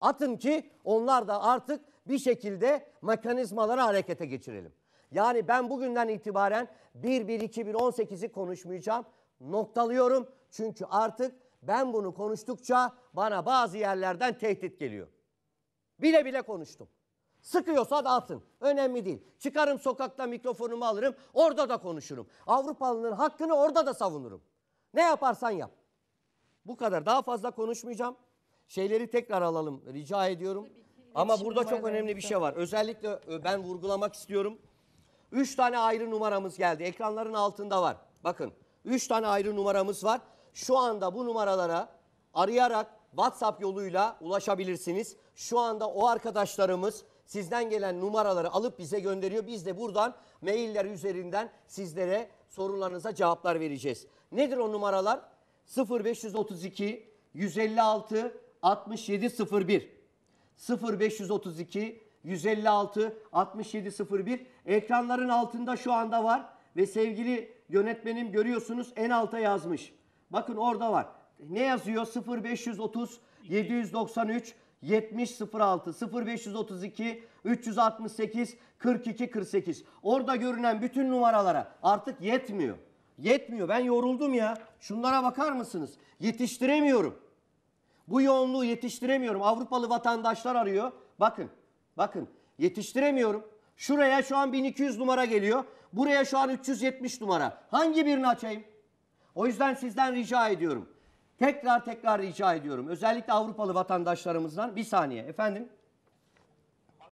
Atın ki onlar da artık bir şekilde mekanizmaları harekete geçirelim. Yani ben bugünden itibaren 1 1 2 konuşmayacağım. Noktalıyorum çünkü artık ben bunu konuştukça bana bazı yerlerden tehdit geliyor. Bile bile konuştum. Sıkıyorsa dağıtın. Önemli değil. Çıkarım sokakta mikrofonumu alırım. Orada da konuşurum. Avrupalıların hakkını orada da savunurum. Ne yaparsan yap. Bu kadar. Daha fazla konuşmayacağım şeyleri tekrar alalım rica ediyorum. Ama burada çok önemli bir şey var. Özellikle e, ben vurgulamak istiyorum. Üç tane ayrı numaramız geldi. Ekranların altında var. Bakın üç tane ayrı numaramız var. Şu anda bu numaralara arayarak WhatsApp yoluyla ulaşabilirsiniz. Şu anda o arkadaşlarımız sizden gelen numaraları alıp bize gönderiyor. Biz de buradan mailler üzerinden sizlere sorularınıza cevaplar vereceğiz. Nedir o numaralar? 0532 156 6701 0532 156 6701 ekranların altında şu anda var ve sevgili yönetmenim görüyorsunuz en alta yazmış. Bakın orada var. Ne yazıyor? 0530 793 7006 0532 368 4248. Orada görünen bütün numaralara artık yetmiyor. Yetmiyor. Ben yoruldum ya. Şunlara bakar mısınız? Yetiştiremiyorum. Bu yoğunluğu yetiştiremiyorum. Avrupalı vatandaşlar arıyor. Bakın, bakın yetiştiremiyorum. Şuraya şu an 1200 numara geliyor. Buraya şu an 370 numara. Hangi birini açayım? O yüzden sizden rica ediyorum. Tekrar tekrar rica ediyorum. Özellikle Avrupalı vatandaşlarımızdan. Bir saniye efendim.